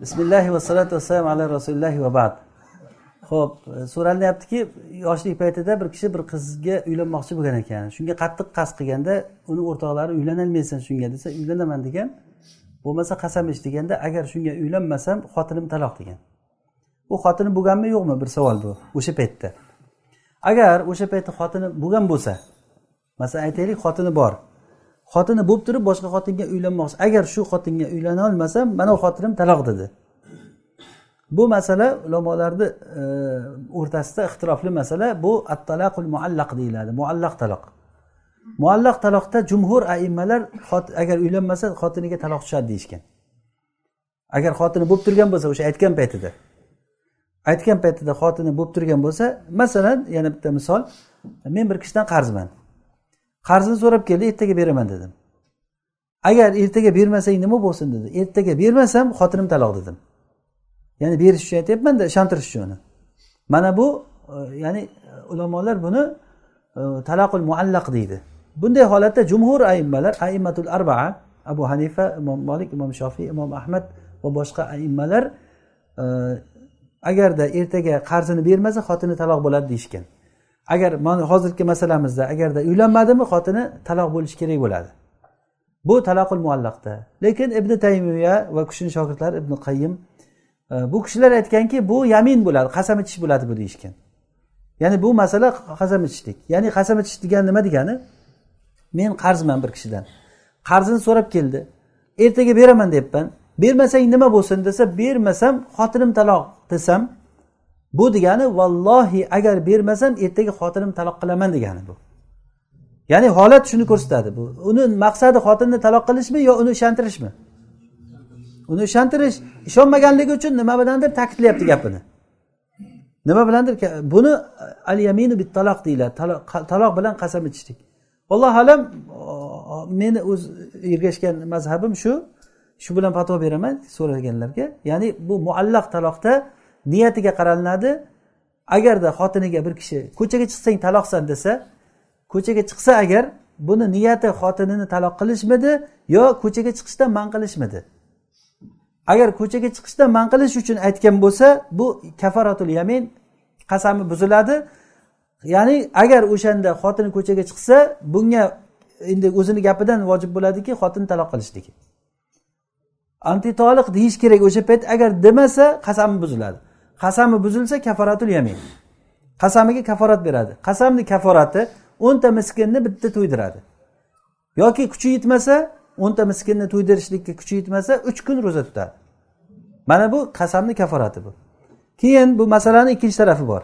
bismillahi vassalatu vassalam ala rasulillahi va bad ho'p e, so'ralyaptiki yoshlik paytida bir kishi bir qizga uylanmoqchi bo'lgan ekan shunga qattiq qasd qilganda uni o'rtoqlari uylanolmaysan shunga desa uylanaman degan bo'lmasa qasam ich deganda agar shunga uylanmasam xotinim taloq degan u xotini bo'lganmi yo'qmi bir savol bu o'sha paytda agar o'sha paytda xotini bo'lgan bo'lsa masalan aytaylik xotini bor xotini bo'lib turib boshqa xotinga uylanmoqchi agar shu xotinga olmasam mana u xotinim taloq dedi bu masala ulamolarni e, o'rtasida ixtilofli masala bu attalaqul muallaq deyiladi muallaq taloq muallaq taloqda jumhur aimmalar agar uylanmasa xotiniga taloq tushadi deyishgan agar xotini bo'lib turgan bo'lsa o'sha aytgan paytida aytgan paytida xotini bo'lib turgan bo'lsa masalan yana bitta misol men bir kishidan qarzman qarzini so'rab keldi ertaga beraman dedim agar ertaga bermasang nima bo'lsin dedi ertaga bermasam xotinim taloq dedim ya'ni berish uchun aytyapmanda ishontirish uchun uni mana bu e, ya'ni e, ulamolar buni e, talaqul muallaq deydi bunday holatda jumhur aimmalar aimmatul arbaa abu hanifa imom molik imom shofiy imom ahmad va boshqa aimmalar agarda ertaga qarzini bermasa xotini taloq bo'ladi deyishgan agar mana hozirgi masalamizda agarda uylanmadimi xotini taloq bo'lishi kerak bo'ladi bu taloqul muallaqda lekin ibn taymiya va kushni shogirdlari ibn qayyim e, bu kishilar aytganki bu yamin bo'ladi qasam ichish bo'ladi bu deyishgan ya'ni bu masala qasam ichishlik ya'ni qasam ichish degani nima degani men qarzman bir kishidan qarzini so'rab keldi ertaga beraman deyapman bermasang nima bo'lsin desa bermasam xotinim taloq desam bu degani vallohi agar bermasam ertaga xotinim taloq qilaman degani bu ya'ni holat shuni ko'rsatadi bu uni maqsadi xotinni taloq qilishmi yo uni ishontirishmi uni ishontirish ishonmaganligi uchun nima bilandir ta'kidlayapti gapini nima bilandir buni al yaminu bit taloq deyiladi taloq bilan qasam ichishlik allohu alam meni o'z ergashgan mazhabim shu shu bilan fatvo beraman so'raganlarga ya'ni bu muallaq taloqda niyatiga qaralinadi agarda xotiniga bir kishi ko'chaga chiqsang taloqsan desa ko'chaga chiqsa agar buni niyati xotinini taloq qilishmidi yo ko'chaga chiqishdan man qilishmidi agar ko'chaga chiqishdan man qilish uchun aytgan bo'lsa bu kafaratul yamin qasami buziladi ya'ni agar o'shanda xotini ko'chaga chiqsa bunga endi o'zini gapidan vojib bo'ladiki xotin taloq qilishligi antitoliq deyish kerak o'sha payt agar demasa qasami buziladi qasami buzilsa kaforatul yamin qasamiga kaforat beradi qasamni kaforati o'nta miskinni bitta to'ydiradi yoki kuchi yetmasa o'nta miskinni to'ydirishlikka kuchi yetmasa uch kun ro'za tutadi mana bu qasamni kaforati bu keyin bu masalani ikkinchi tarafi bor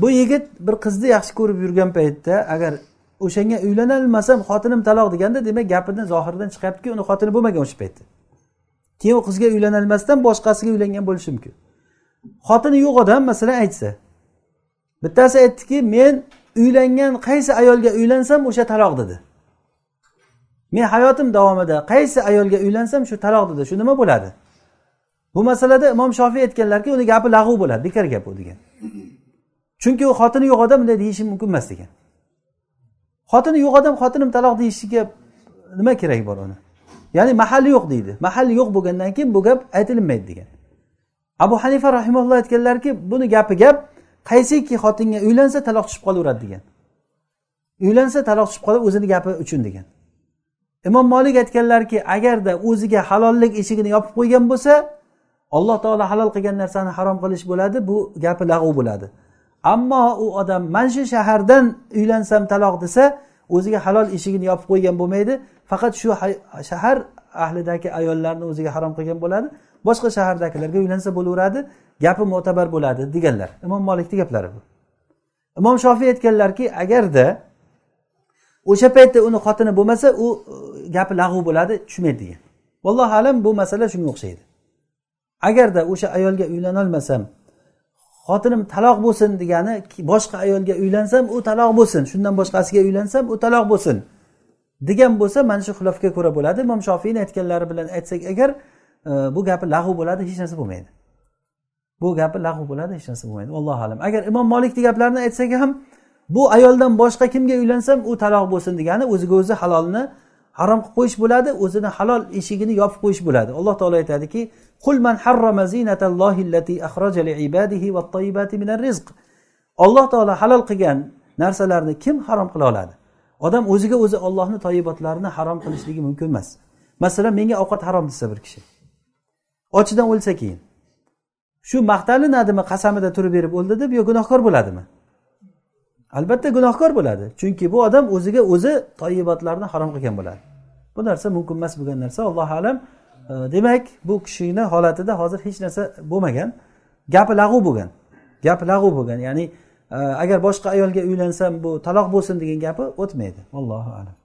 bu yigit bir qizni yaxshi ko'rib yurgan paytda agar o'shanga uylanolmasam xotinim taloq deganda demak gapini zohiridan chiqyaptiki uni xotini bo'lmagan o'sha paytda keyin u qizga uylanolmasdan boshqasiga uylangan bo'lishi mumkin xotini yo'q odam masalan aytsa bittasi aytdiki men uylangan qaysi ayolga uylansam o'sha taloq dedi men hayotim davomida qaysi ayolga uylansam shu taloq dedi shu nima bo'ladi bu masalada imom shofiy aytganlarki uni gapi lag'u bo'ladi bekor gap u degan chunki u xotini yo'q odam bunday deyishi mumkin emas degan xotini yo'q odam xotinim taloq deyishiga nima keragi bor uni ya'ni mahalli yo'q deydi mahalli yo'q bo'lgandan keyin bu gap aytilinmaydi degan abu hanifa rahimulloh aytganlarki buni gapi gap qaysiki xotinga uylansa taloq tushib qolaveradi degan uylansa taloq tushib qoladi o'zini gapi uchun degan imom molik aytganlarki agarda o'ziga halollik eshigini yopib qo'ygan bo'lsa alloh taolo halol qilgan narsani harom qilish bo'ladi bu gapi lag'u bo'ladi ammo u odam mana shu shahardan uylansam taloq desa o'ziga halol eshigini yopib qo'ygan bo'lmaydi faqat shu shahar ahlidagi ayollarni o'ziga harom qilgan bo'ladi boshqa shahardagilarga uylansa bo'laveradi gapi mo'tabar bo'ladi deganlar imom molikni gaplari bu imom shofiy aytganlarki agarda o'sha paytda uni xotini bo'lmasa u e, gapi lag'u bo'ladi tushmaydi degan vallohu alam bu masala shunga o'xshaydi agarda o'sha ayolga uylanolmasam xotinim taloq bo'lsin degani boshqa ayolga uylansam u taloq bo'lsin shundan boshqasiga uylansam u taloq bo'lsin degan bo'lsa mana shu xilofga ko'ra bo'ladi imom shofiyni aytganlari bilan aytsak agar bu gapi lag'u bo'ladi hech narsa bo'lmaydi bu gapi lag'u bo'ladi hech narsa bo'lmaydi allohu alam agar imom molikni gaplarini aytsak ham bu ayoldan boshqa kimga uylansam u taloq bo'lsin degani o'ziga o'zi halolni harom qilib qo'yish bo'ladi o'zini halol eshigini yopib qo'yish bo'ladi alloh taolo aytadiki qul man harrama allati ibadihi alloh taolo halol qilgan narsalarni kim harom qila oladi odam o'ziga o'zi ollohni toyibotlarini harom qilishligi mumkin emas masalan menga ovqat harom desa bir kishi ochidan o'lsa keyin shu maqtalinadimi qasamida turib berib o'ldi deb yo gunohkor bo'ladimi albatta gunohkor bo'ladi chunki bu odam o'ziga o'zi toyibotlarni harom qilgan bo'ladi bu narsa mumkin emas bo'lgan narsa allohu alam demak bu kishini holatida hozir hech narsa bo'lmagan gapi lag'u bo'lgan gapi lag'u bo'lgan ya'ni e, agar boshqa ayolga uylansam bu taloq bo'lsin degan gapi o'tmaydi allohu alam